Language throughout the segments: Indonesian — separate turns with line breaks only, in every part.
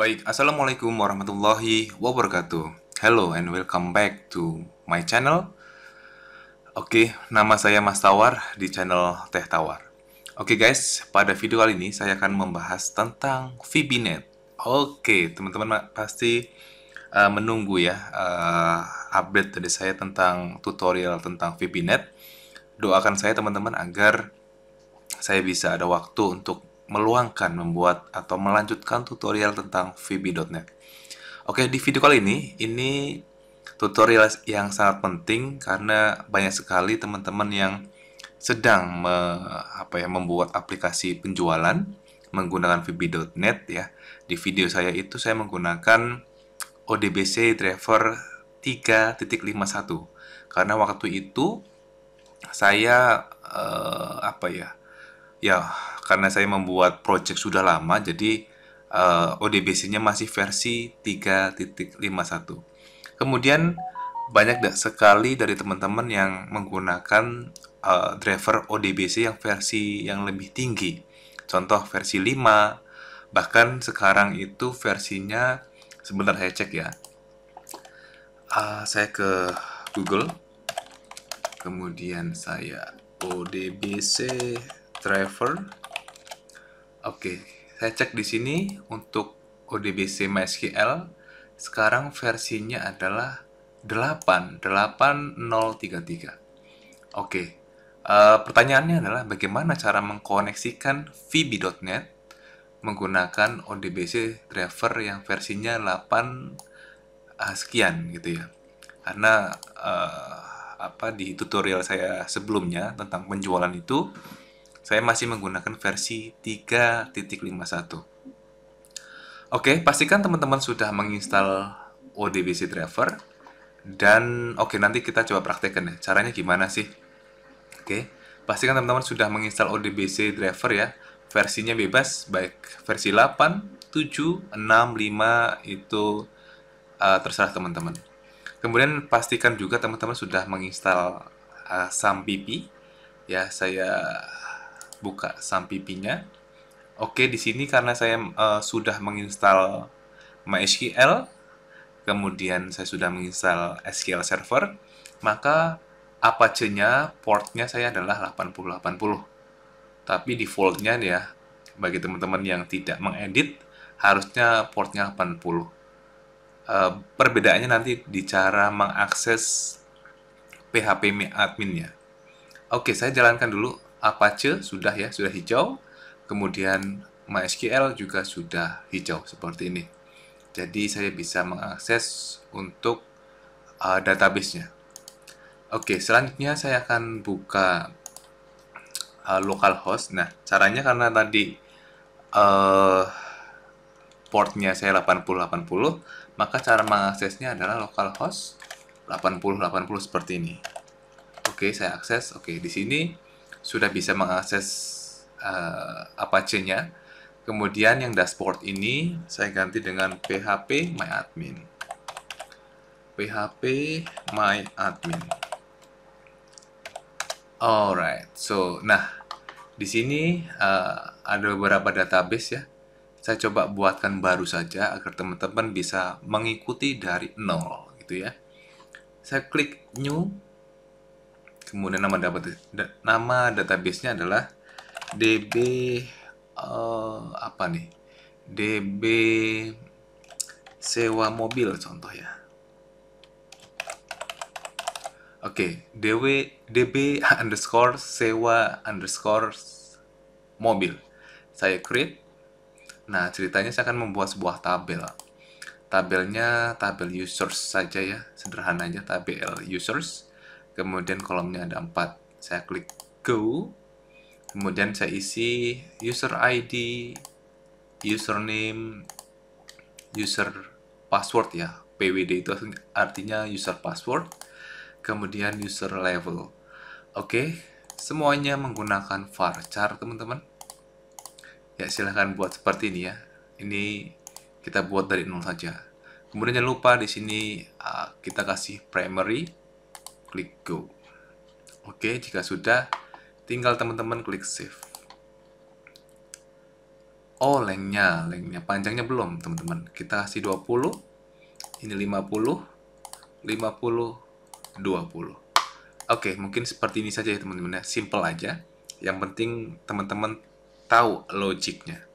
Baik, Assalamualaikum warahmatullahi wabarakatuh. Hello and welcome back to my channel. Oke, nama saya Mas Tawar di channel Teh Tawar. Oke guys, pada video kali ini saya akan membahas tentang VBNet. Oke, teman-teman pasti uh, menunggu ya uh, update dari saya tentang tutorial tentang VBNet. Doakan saya teman-teman agar saya bisa ada waktu untuk meluangkan membuat atau melanjutkan tutorial tentang VB.NET. Oke, di video kali ini, ini tutorial yang sangat penting karena banyak sekali teman-teman yang sedang me, apa ya, membuat aplikasi penjualan menggunakan VB.NET ya. Di video saya itu saya menggunakan ODBC driver 3.51 karena waktu itu saya eh, apa ya Ya, karena saya membuat project sudah lama, jadi uh, eh, ODBC-nya masih versi 3.51. Kemudian banyak sekali dari teman-teman yang menggunakan uh, driver ODBC yang versi yang lebih tinggi. Contoh versi 5, bahkan sekarang itu versinya sebentar saya cek ya. Uh, saya ke Google, kemudian saya ODBC driver. Oke, saya cek di sini untuk ODBC MySQL sekarang versinya adalah 8 8033. Oke. Uh, pertanyaannya adalah bagaimana cara mengkoneksikan VB.NET menggunakan ODBC driver yang versinya 8 uh, eh, sekian gitu ya. Karena uh, apa di tutorial saya sebelumnya tentang penjualan itu saya masih menggunakan versi 3.51. Oke, pastikan teman-teman sudah menginstal ODBC driver dan oke nanti kita coba praktekkan ya. Caranya gimana sih? Oke, pastikan teman-teman sudah menginstal ODBC driver ya. Versinya bebas baik versi 8, 7, 6, 5 itu uh, terserah teman-teman. Kemudian pastikan juga teman-teman sudah menginstal uh, eh, SAMPP ya saya buka sam Oke, di sini karena saya uh, sudah menginstal MySQL, kemudian saya sudah menginstal SQL Server, maka Apache-nya, portnya saya adalah 8080. Tapi defaultnya ya, bagi teman-teman yang tidak mengedit, harusnya portnya 80. Uh, eh, perbedaannya nanti di cara mengakses PHP admin-nya. Oke, saya jalankan dulu Apache sudah ya, sudah hijau. Kemudian MySQL juga sudah hijau seperti ini. Jadi saya bisa mengakses untuk uh, databasenya. Oke, selanjutnya saya akan buka uh, localhost. Nah, caranya karena tadi uh, portnya saya 8080, maka cara mengaksesnya adalah localhost 8080 seperti ini. Oke, saya akses. Oke, di sini sudah bisa mengakses uh, Apache-nya. Kemudian yang dashboard ini saya ganti dengan PHP my admin, PHP my admin, Alright, so nah di sini uh, ada beberapa database ya. Saya coba buatkan baru saja agar teman-teman bisa mengikuti dari nol gitu ya. Saya klik new kemudian nama dapat da, nama database-nya adalah db uh, eh, apa nih db sewa mobil contoh ya oke okay, db underscore sewa underscore mobil saya create nah ceritanya saya akan membuat sebuah tabel tabelnya tabel users saja ya sederhana aja tabel users kemudian kolomnya ada empat saya klik go kemudian saya isi user ID username user password ya PWD itu artinya user password kemudian user level oke okay. semuanya menggunakan varchar teman-teman ya silahkan buat seperti ini ya ini kita buat dari nol saja kemudian jangan lupa di sini uh, kita kasih primary klik go. Oke, jika sudah, tinggal teman-teman klik save. Oh, lengnya, lengnya, panjangnya belum, teman-teman. Kita kasih 20, ini 50, 50, 20. Oke, mungkin seperti ini saja ya teman-teman ya. Simple aja. Yang penting teman-teman tahu logiknya.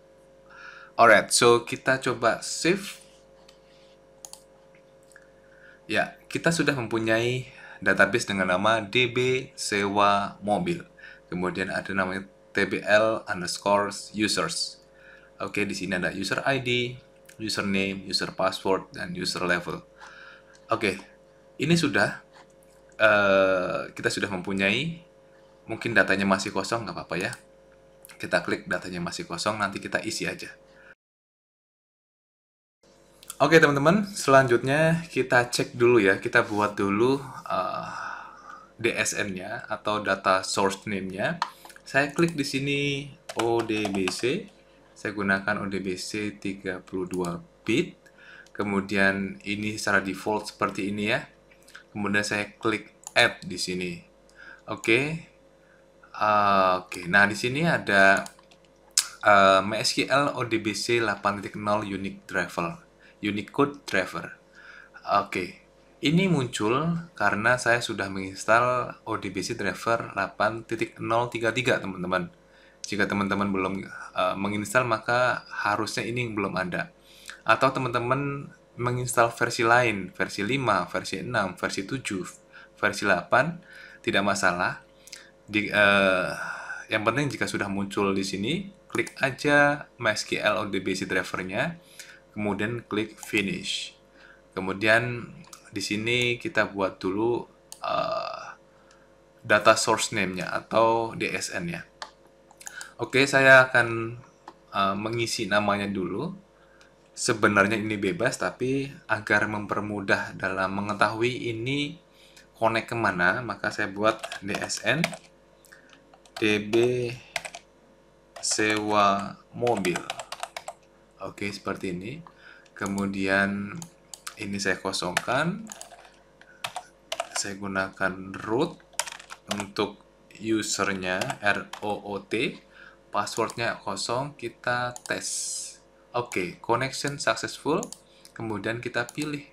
Alright, so kita coba save. Ya, kita sudah mempunyai database dengan nama DB Sewa Mobil. Kemudian ada namanya TBL underscore users. Oke, di sini ada user ID, username, user password, dan user level. Oke, ini sudah uh, kita sudah mempunyai. Mungkin datanya masih kosong, nggak apa-apa ya. Kita klik datanya masih kosong, nanti kita isi aja. Oke teman-teman, selanjutnya kita cek dulu ya, kita buat dulu uh, eh, DSN-nya atau data source name-nya. Saya klik di sini ODBC, saya gunakan ODBC 32 bit. Kemudian ini secara default seperti ini ya. Kemudian saya klik add di sini. Oke. Uh, Oke, nah di sini ada uh, MySQL ODBC 8.0 Unique Driver. Unicode driver. Oke, ini muncul karena saya sudah menginstal ODBC driver 8.033 teman-teman. Jika teman-teman belum uh, menginstal maka harusnya ini yang belum ada. Atau teman-teman menginstal versi lain, versi 5, versi 6, versi 7, versi 8, tidak masalah. Di, uh, yang penting jika sudah muncul di sini, klik aja MySQL ODBC drivernya. nya kemudian klik finish. Kemudian di sini kita buat dulu uh, data source name-nya atau DSN-nya. Oke, saya akan uh, mengisi namanya dulu. Sebenarnya ini bebas, tapi agar mempermudah dalam mengetahui ini connect kemana, maka saya buat DSN db sewa mobil. Oke, seperti ini. Kemudian ini saya kosongkan. Saya gunakan root untuk usernya root passwordnya kosong kita tes oke connection successful kemudian kita pilih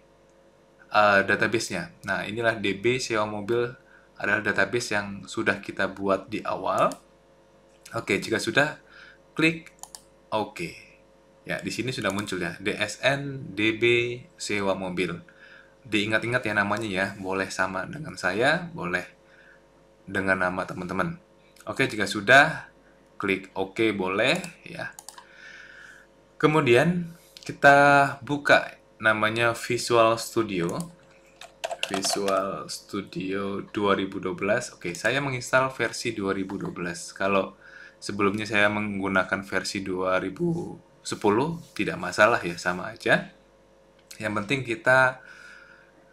uh, databasenya nah inilah db sewa mobil adalah database yang sudah kita buat di awal oke jika sudah klik oke Ya, di sini sudah muncul ya, DSN DB sewa mobil. Diingat-ingat ya namanya ya, boleh sama dengan saya, boleh dengan nama teman-teman. Oke, jika sudah, klik oke boleh ya. Kemudian kita buka namanya Visual Studio. Visual Studio 2012. Oke, saya menginstal versi 2012. Kalau sebelumnya saya menggunakan versi 2000 10 tidak masalah ya sama aja. Yang penting kita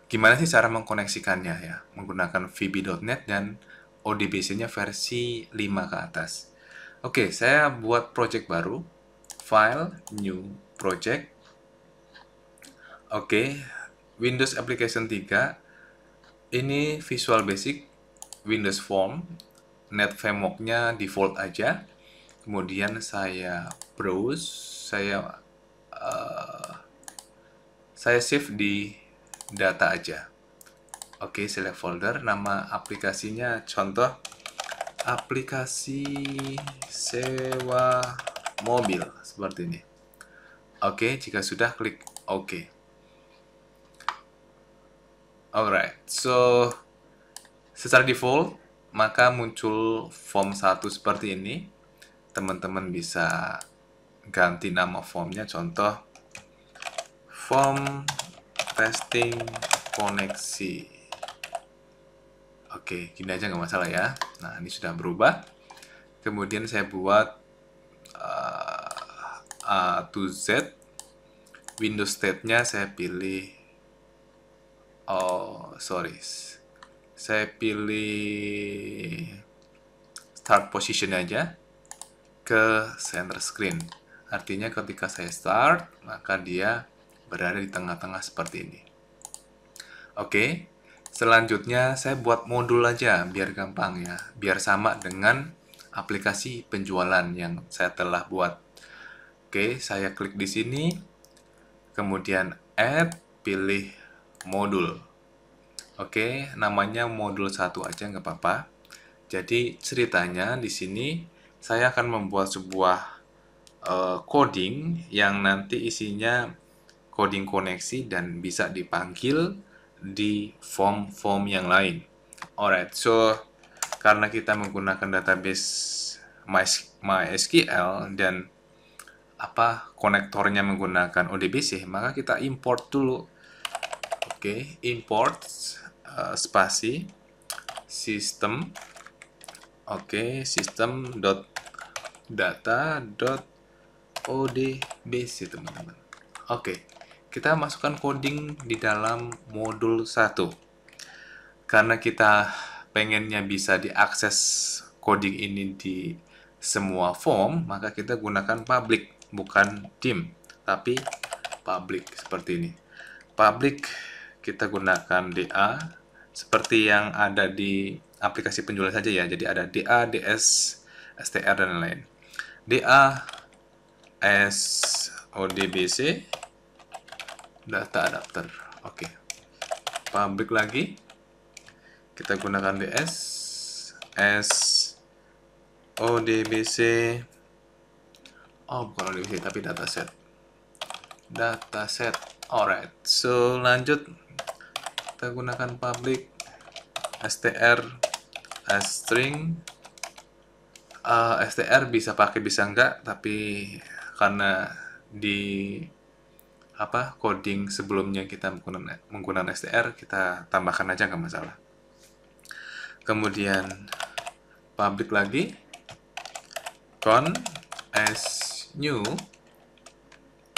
gimana sih cara mengkoneksikannya ya menggunakan VB.NET dan ODBC-nya versi 5 ke atas. Oke, saya buat project baru. File, new project. Oke, Windows Application 3. Ini Visual Basic, Windows Form. Net framework-nya default aja kemudian saya browse saya uh, saya save di data aja oke select folder nama aplikasinya contoh aplikasi sewa mobil seperti ini oke jika sudah klik oke alright so secara default maka muncul form 1 seperti ini teman-teman bisa ganti nama formnya contoh form testing koneksi oke gini aja nggak masalah ya nah ini sudah berubah kemudian saya buat uh, A to Z Windows state-nya saya pilih oh sorry saya pilih start position aja ke center screen. Artinya ketika saya start, maka dia berada di tengah-tengah seperti ini. Oke, selanjutnya saya buat modul aja biar gampang ya. Biar sama dengan aplikasi penjualan yang saya telah buat. Oke, saya klik di sini. Kemudian add, pilih modul. Oke, namanya modul satu aja nggak apa-apa. Jadi ceritanya di sini saya akan membuat sebuah uh, coding yang nanti isinya coding koneksi dan bisa dipanggil di form-form yang lain. Alright, so karena kita menggunakan database MySQL dan apa konektornya menggunakan ODBC, maka kita import dulu. Oke, okay, import uh, spasi system Oke, dot system.data.odbc teman-teman. Oke, kita masukkan coding di dalam modul 1. Karena kita pengennya bisa diakses coding ini di semua form, maka kita gunakan public, bukan dim, tapi public seperti ini. Public kita gunakan DA seperti yang ada di aplikasi penjualan saja ya. Jadi ada DA, DS, STR dan lain-lain. DA S ODBC data adapter. Oke. Okay. Public lagi. Kita gunakan DS S ODBC Oh, bukan ODBC tapi dataset. Dataset. Alright. So, lanjut kita gunakan public STR string uh, str bisa pakai bisa enggak tapi karena di apa coding sebelumnya kita menggunakan, menggunakan str kita tambahkan aja nggak masalah kemudian public lagi con as new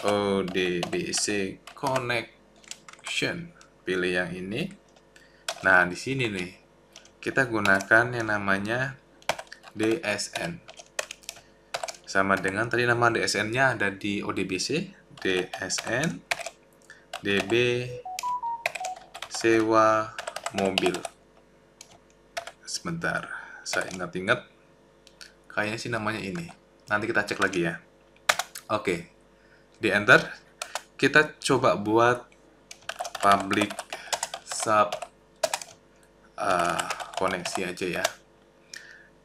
odbc connection pilih yang ini nah di sini nih kita gunakan yang namanya DSN. Sama dengan tadi nama DSN-nya ada di ODBC, DSN, DB, sewa mobil. Sebentar, saya ingat-ingat. Kayaknya sih namanya ini. Nanti kita cek lagi ya. Oke, di enter. Kita coba buat public sub uh, koneksi aja ya.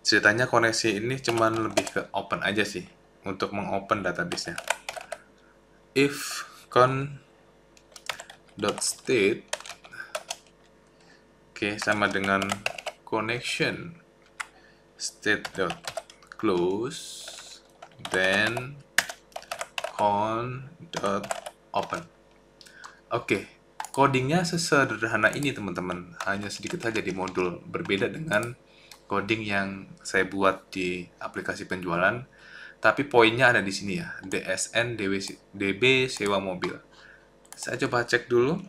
Ceritanya koneksi ini cuman lebih ke open aja sih untuk mengopen database-nya. If con dot state oke okay, sama dengan connection state dot close then con dot open oke okay, Codingnya sesederhana ini teman-teman, hanya sedikit saja di modul, berbeda dengan coding yang saya buat di aplikasi penjualan. Tapi poinnya ada di sini ya, DSN DB, DB sewa mobil. Saya coba cek dulu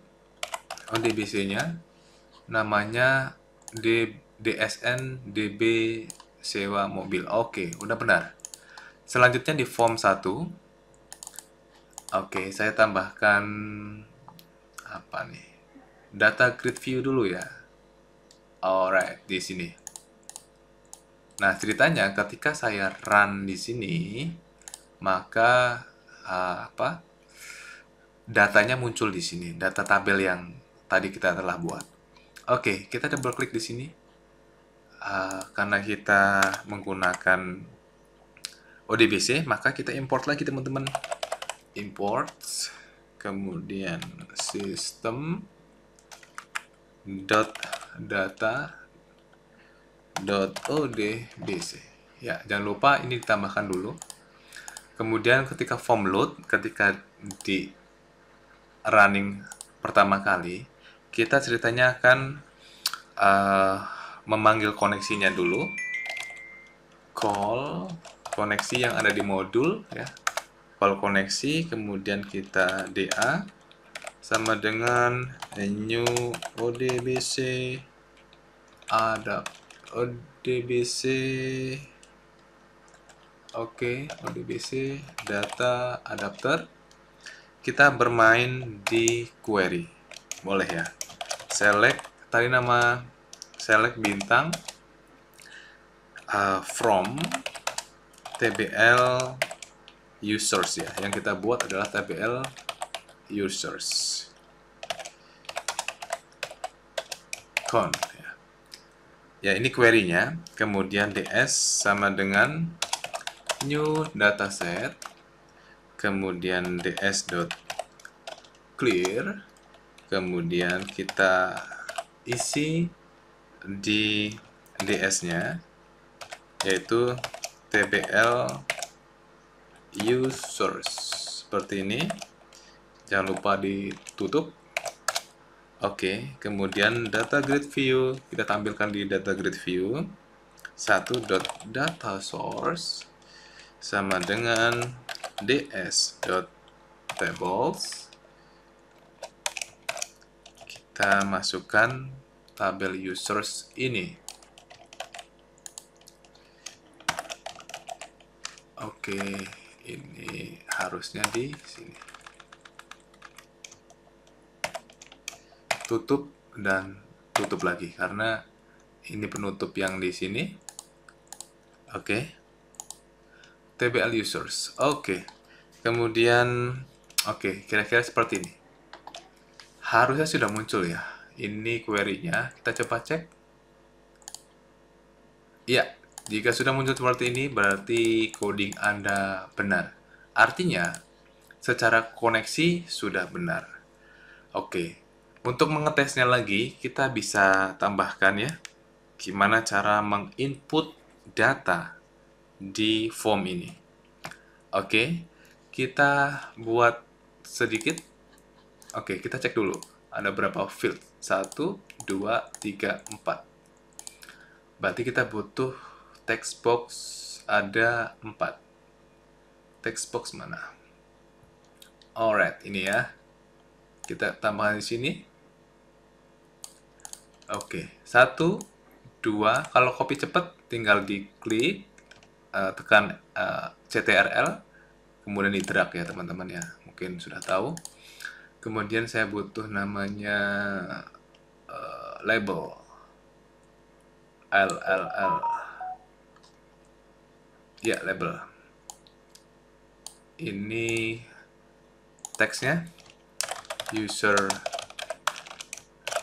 on DBC-nya. Namanya D, DSN DB sewa mobil. Oke, udah benar. Selanjutnya di form 1. Oke, saya tambahkan apa nih? Data grid view dulu ya. Alright, di sini. Nah, ceritanya ketika saya run di sini, maka uh, apa? Datanya muncul di sini, data tabel yang tadi kita telah buat. Oke, okay, kita double klik di sini. Uh, karena kita menggunakan ODBC, maka kita import lagi teman-teman. Import kemudian sistem dot data dot odbc ya jangan lupa ini ditambahkan dulu kemudian ketika form load ketika di running pertama kali kita ceritanya akan uh, memanggil koneksinya dulu call koneksi yang ada di modul ya all koneksi kemudian kita DA sama dengan new ODBC ada ODBC Oke, okay, ODBC data adapter. Kita bermain di query. Boleh ya. Select tadi nama select bintang uh, from tbl users ya. Yang kita buat adalah tbl users con ya. ya ini query-nya kemudian ds sama dengan new dataset kemudian ds dot clear kemudian kita isi di ds-nya yaitu tbl users seperti ini jangan lupa ditutup oke kemudian data grid view kita tampilkan di data grid view satu dot data source sama dengan ds dot tables kita masukkan tabel users ini oke okay ini harusnya di sini tutup dan tutup lagi karena ini penutup yang di sini oke okay. TBL users oke okay. kemudian oke okay, kira-kira seperti ini harusnya sudah muncul ya ini query-nya kita coba cek iya jika sudah muncul seperti ini, berarti coding Anda benar. Artinya, secara koneksi sudah benar. Oke, untuk mengetesnya lagi, kita bisa tambahkan ya, gimana cara menginput data di form ini. Oke, kita buat sedikit. Oke, kita cek dulu. Ada berapa field? 1, 2, 3, 4. Berarti kita butuh text box ada empat. Text box mana? Alright, ini ya. Kita tambahkan di sini. Oke, satu, dua. Kalau copy cepat, tinggal diklik, uh, tekan uh, eh, CTRL, kemudian di drag ya teman-teman ya. Mungkin sudah tahu. Kemudian saya butuh namanya uh, label. L L L ya label ini teksnya user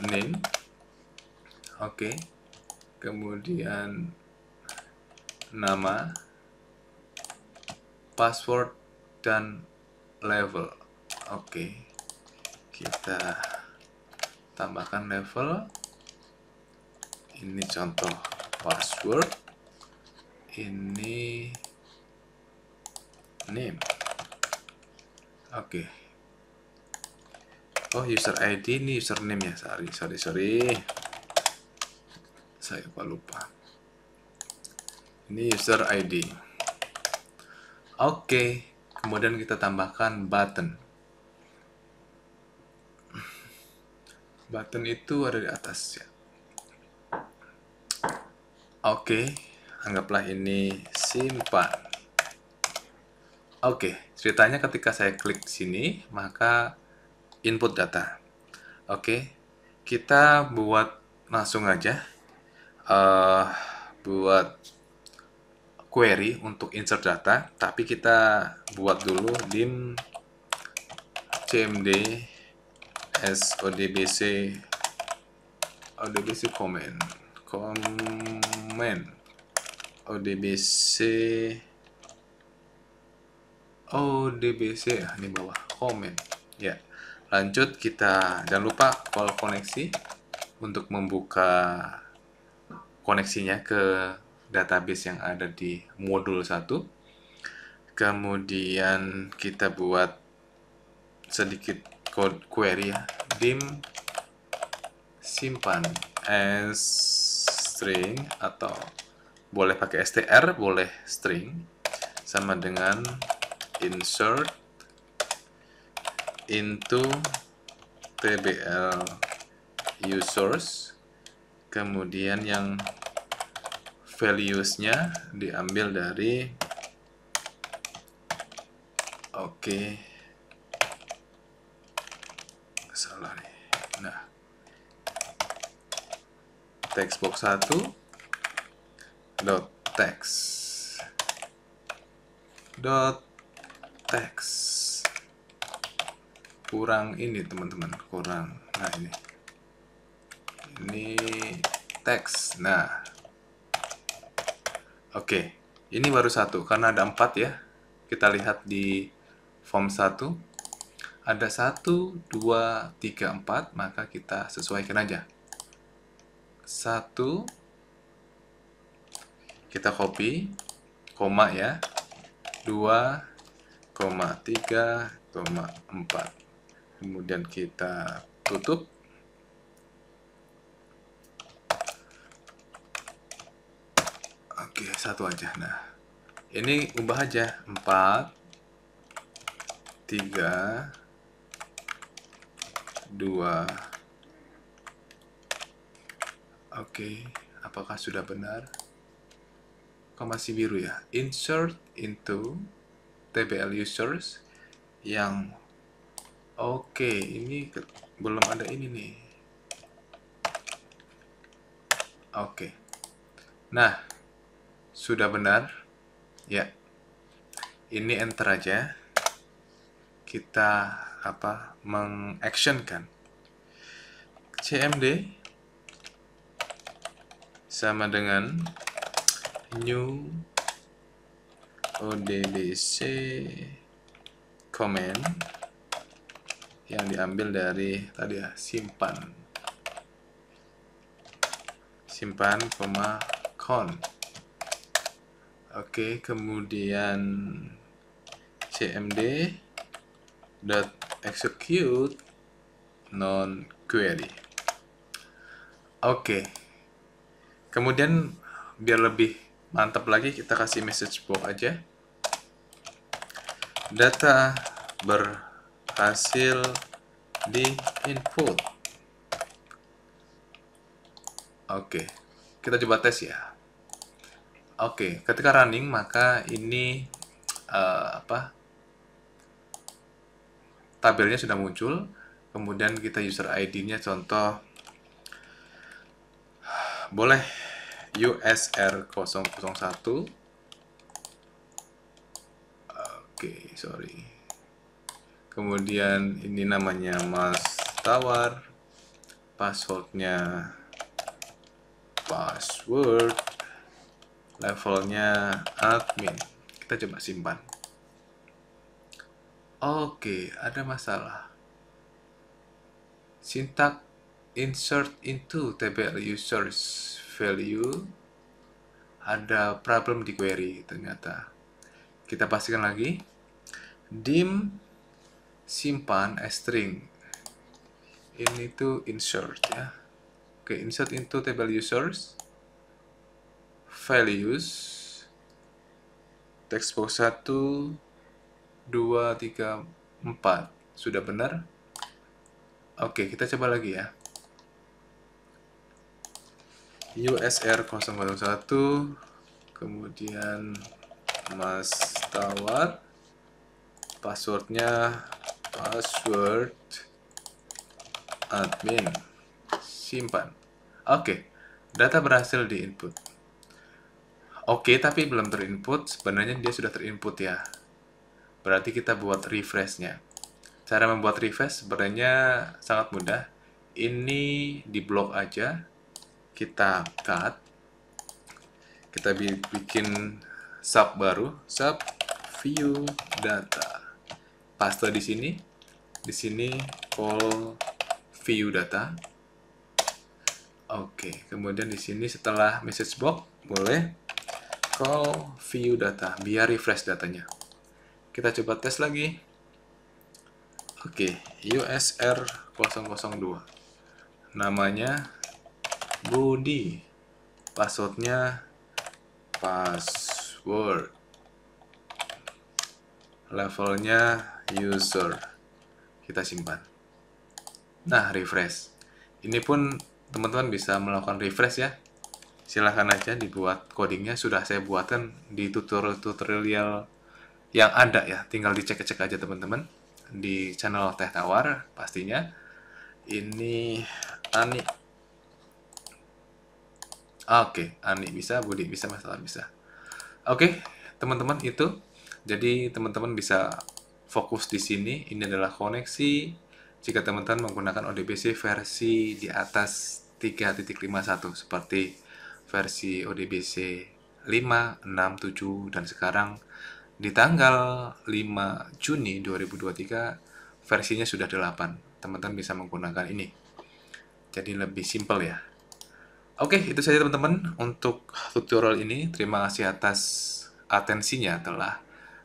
name oke kemudian nama password dan level oke kita tambahkan level ini contoh password ini name oke okay. oh user ID ini username ya sorry sorry sorry saya lupa lupa ini user ID oke okay. kemudian kita tambahkan button button itu ada di atas ya oke okay anggaplah ini simpan. Oke, ceritanya ketika saya klik sini, maka input data. Oke, kita buat langsung aja, uh, buat query untuk insert data, tapi kita buat dulu dim cmd sodbc odbc comment comment ODBC ODBC ya ah, ini bawah komen ya lanjut kita jangan lupa call koneksi untuk membuka koneksinya ke database yang ada di modul 1 kemudian kita buat sedikit code query ya dim simpan as string atau boleh pakai str, boleh string sama dengan insert into tbl users kemudian yang values-nya diambil dari oke okay. salah nih nah textbox box 1 dot text dot text kurang ini teman-teman kurang nah ini ini text nah oke ini baru satu karena ada empat ya kita lihat di form satu ada satu dua tiga empat maka kita sesuaikan aja satu kita copy koma ya 2 koma 3 koma 4 kemudian kita tutup oke satu aja nah ini ubah aja 4 3 2 oke apakah sudah benar masih biru ya insert into tbl users yang oke okay, ini belum ada ini nih oke okay. nah sudah benar ya ini enter aja kita apa mengactionkan cmd sama dengan new odbc comment yang diambil dari tadi ya simpan simpan koma con oke kemudian cmd dot execute non query oke kemudian biar lebih mantap lagi kita kasih message box aja data berhasil di input oke kita coba tes ya oke ketika running maka ini uh, apa tabelnya sudah muncul kemudian kita user ID nya contoh boleh USR001 oke okay, sorry kemudian ini namanya mas tawar passwordnya password levelnya admin kita coba simpan Oke, okay, ada masalah. Sintak insert into table users value ada problem di query ternyata kita pastikan lagi dim simpan a string ini tuh insert ya oke insert into table users values text box 1 2 3 4 sudah benar oke kita coba lagi ya USR001 kemudian Mas Tawar passwordnya password admin simpan oke okay. data berhasil di input oke okay, tapi belum terinput sebenarnya dia sudah terinput ya berarti kita buat refreshnya cara membuat refresh sebenarnya sangat mudah ini di blok aja kita cut kita bikin sub baru sub view data paste di sini di sini call view data oke kemudian di sini setelah message box boleh call view data biar refresh datanya kita coba tes lagi oke usr 002 namanya Budi passwordnya password levelnya user kita simpan nah refresh ini pun teman-teman bisa melakukan refresh ya silahkan aja dibuat codingnya sudah saya buatkan di tutorial tutorial yang ada ya tinggal dicek-cek aja teman-teman di channel teh tawar pastinya ini Ani Oke, okay, Ani bisa, Budi bisa, Mas Alan bisa. Oke, okay, teman-teman itu. Jadi teman-teman bisa fokus di sini. Ini adalah koneksi jika teman-teman menggunakan ODBC versi di atas 3.51 seperti versi ODBC 5, 6, 7 dan sekarang di tanggal 5 Juni 2023 versinya sudah 8. Teman-teman bisa menggunakan ini. Jadi lebih simpel ya. Oke, okay, itu saja teman-teman untuk tutorial ini. Terima kasih atas atensinya telah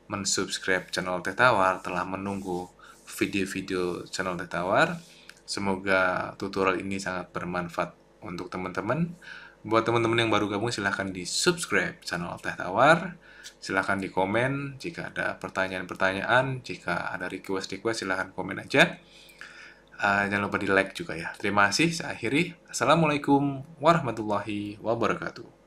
mensubscribe channel Teh Tawar, telah menunggu video-video channel Teh Tawar. Semoga tutorial ini sangat bermanfaat untuk teman-teman. Buat teman-teman yang baru gabung silahkan di subscribe channel Teh Tawar. Silahkan di komen jika ada pertanyaan-pertanyaan, jika ada request-request silahkan komen aja. Uh, jangan lupa di like juga ya. Terima kasih, saya akhiri. Assalamualaikum warahmatullahi wabarakatuh.